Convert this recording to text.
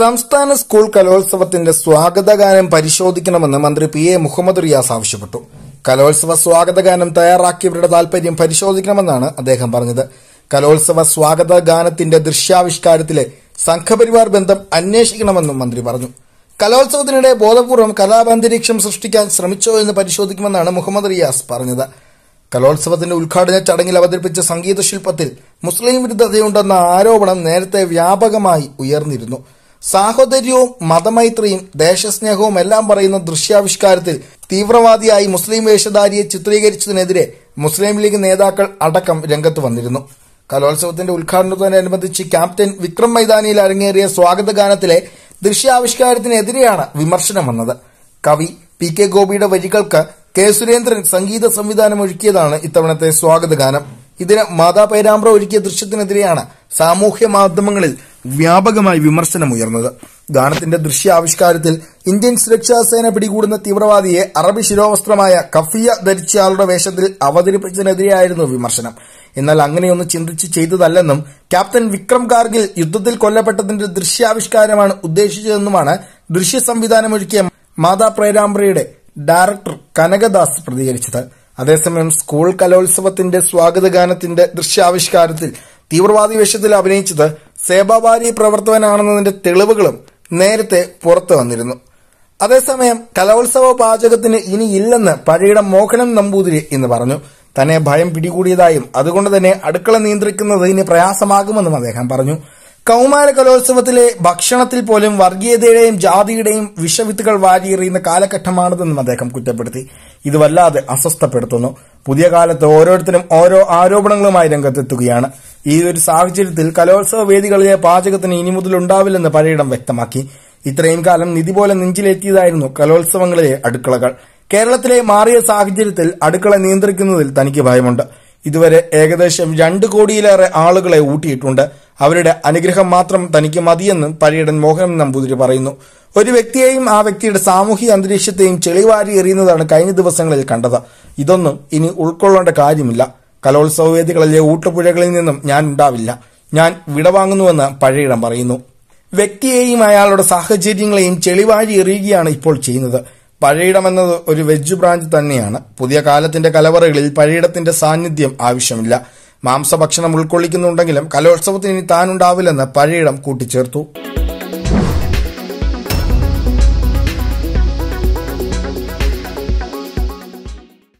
സംസ്ഥാന സ്കൂൾ കലോത്സവത്തിന്റെ സ്വാഗതഗാനം പരിശോധിക്കണമെന്ന് മന്ത്രി P A Muhammad Riyas ആവശ്യപ്പെട്ടു കലോത്സവ സ്വാഗതഗാനം തയ്യാറാക്കിയവരുടെ താൽപര്യം പരിശോധിക്കണമെന്നാണ് അദ്ദേഹം പറഞ്ഞത് കലോത്സവ സ്വാഗതഗാനത്തിന്റെ ദൃശ്യാവിഷ്കാരത്തിലെ സംഘപരിവാർ ബന്ധം അന്വേഷിക്കണമെന്നും മന്ത്രി പറഞ്ഞു കലോത്സവത്തിനിടെ ബോധപൂർവ്വം കലാപന്തരീക്ഷം സൃഷ്ടിക്കാൻ ശ്രമിച്ചോ എന്ന് പരിശോധിക്കുമെന്നാണ് മുഹമ്മദ് റിയാസ് പറഞ്ഞത് കലോത്സവത്തിന്റെ ഉദ്ഘാടന ചടങ്ങിൽ അവതരിപ്പിച്ച ശില്പത്തിൽ മുസ്ലിം വിരുദ്ധതയുണ്ടെന്ന ആരോപണം നേരത്തെ വ്യാപകമായി ഉയർന്നിരുന്നു സാഹോദര്യവും മതമൈത്രിയും ദേശസ്നേഹവും എല്ലാം പറയുന്ന ദൃശ്യാവിഷ്കാരത്തിൽ തീവ്രവാദിയായി മുസ്ലിം വേഷധാരിയെ ചിത്രീകരിച്ചതിനെതിരെ മുസ്ലിം ലീഗ് നേതാക്കൾ അടക്കം രംഗത്ത് വന്നിരുന്നു കലോത്സവത്തിന്റെ ഉദ്ഘാടനത്തോടനുബന്ധിച്ച് ക്യാപ്റ്റൻ വിക്രം മൈതാനിയിൽ അരങ്ങേറിയ സ്വാഗതഗാനത്തിലെ ദൃശ്യാവിഷ്കാരത്തിനെതിരെയാണ് വിമർശനം വന്നത് കവി പി കെ ഗോപിയുടെ വരികൾക്ക് കെ സുരേന്ദ്രൻ സംഗീത സംവിധാനം ഒരുക്കിയതാണ് ഇത്തവണത്തെ സ്വാഗതഗാനം ഇതിന് മാതാ പേരാമ്പ്ര ഒരുക്കിയ ദൃശ്യത്തിനെതിരെയാണ് സാമൂഹ്യ മാധ്യമങ്ങളിൽ വ്യാപകമായി വിമർശനമുയർന്നത് ഗാനത്തിന്റെ ദൃശ്യാവിഷ്കാരത്തിൽ ഇന്ത്യൻ സുരക്ഷാ സേന പിടികൂടുന്ന തീവ്രവാദിയെ അറബി ശിരോവസ്ത്രമായ കഫിയ ധരിച്ചയാളുടെ വേഷത്തിൽ അവതരിപ്പിച്ചതിനെതിരെയായിരുന്നു വിമർശനം എന്നാൽ അങ്ങനെയൊന്നും ചിന്തിച്ച് ചെയ്തതല്ലെന്നും ക്യാപ്റ്റൻ വിക്രം കാർഗിൽ യുദ്ധത്തിൽ കൊല്ലപ്പെട്ടതിന്റെ ദൃശ്യാവിഷ്കാരമാണ് ഉദ്ദേശിച്ചതെന്നുമാണ് ദൃശ്യ സംവിധാനമൊരുക്കിയ മാതാ പ്രേരാമ്പ്രയുടെ ഡയറക്ടർ കനകദാസ് പ്രതികരിച്ചത് അതേസമയം സ്കൂൾ കലോത്സവത്തിന്റെ സ്വാഗതഗാനത്തിന്റെ ദൃശ്യാവിഷ്കാരത്തിൽ തീവ്രവാദി വേഷത്തിൽ അഭിനയിച്ചത് സേബാബാരി പ്രവർത്തകനാണെന്നതിന്റെ തെളിവുകളും നേരത്തെ പുറത്തു വന്നിരുന്നു അതേസമയം കലോത്സവ പാചകത്തിന് ഇനിയില്ലെന്ന് പഴയുടെ മോഹനം നമ്പൂതിരി എന്ന് പറഞ്ഞു തന്നെ ഭയം പിടികൂടിയതായും അതുകൊണ്ട് തന്നെ അടുക്കള നിയന്ത്രിക്കുന്നത് ഇനി പ്രയാസമാകുമെന്നും അദ്ദേഹം പറഞ്ഞു കൗമാര കലോത്സവത്തിലെ ഭക്ഷണത്തിൽ പോലും വർഗീയതയുടെയും ജാതിയുടെയും വിഷവിത്തുകൾ വാരിയെറിയുന്ന കാലഘട്ടമാണിതെന്നും അദ്ദേഹം കുറ്റപ്പെടുത്തി ഇത് വല്ലാതെ അസ്വസ്ഥപ്പെടുത്തുന്നു പുതിയ കാലത്ത് ഓരോരുത്തരും ഓരോ ആരോപണങ്ങളുമായി രംഗത്തെത്തുകയാണ് ഈ ഒരു സാഹചര്യത്തിൽ കലോത്സവ വേദികളിലെ പാചകത്തിന് ഇനി മുതൽ ഉണ്ടാവില്ലെന്ന് പലയിടം വ്യക്തമാക്കി ഇത്രയും കാലം നിധി പോലെ നെഞ്ചിലെത്തിയതായിരുന്നു കലോത്സവങ്ങളിലെ അടുക്കളകൾ കേരളത്തിലെ മാറിയ സാഹചര്യത്തിൽ അടുക്കള നിയന്ത്രിക്കുന്നതിൽ തനിക്ക് ഭയമുണ്ട് ഇതുവരെ ഏകദേശം രണ്ട് കോടിയിലേറെ ആളുകളെ ഊട്ടിയിട്ടുണ്ട് അവരുടെ അനുഗ്രഹം മാത്രം തനിക്ക് മതിയെന്ന് പഴയടൻ മോഹനൻ നമ്പൂതിരി പറയുന്നു ഒരു വ്യക്തിയെയും ആ വ്യക്തിയുടെ സാമൂഹിക അന്തരീക്ഷത്തെയും ചെളിവാരി എറിയുന്നതാണ് കഴിഞ്ഞ ദിവസങ്ങളിൽ കണ്ടത് ഇതൊന്നും ഇനി ഉൾക്കൊള്ളേണ്ട കാര്യമില്ല കലോത്സവ വേദികളിലെ ഊട്ടുപുഴകളിൽ നിന്നും ഞാൻ ഉണ്ടാവില്ല ഞാൻ വിടവാങ്ങുന്നുവെന്ന് പഴയിടം പറയുന്നു വ്യക്തിയെയും അയാളുടെ സാഹചര്യങ്ങളെയും ചെളിവാരി എറിയുകയാണ് ഇപ്പോൾ ചെയ്യുന്നത് പഴയിടമെന്നത് ഒരു വെജ് ബ്രാഞ്ച് തന്നെയാണ് പുതിയ കാലത്തിന്റെ കലവറകളിൽ പഴയിടത്തിന്റെ സാന്നിധ്യം ആവശ്യമില്ല മാംസഭക്ഷണം ഉൾക്കൊള്ളിക്കുന്നുണ്ടെങ്കിലും കലോത്സവത്തിന് ഇനി താനുണ്ടാവില്ലെന്ന് പഴയിടം കൂട്ടിച്ചേർത്തു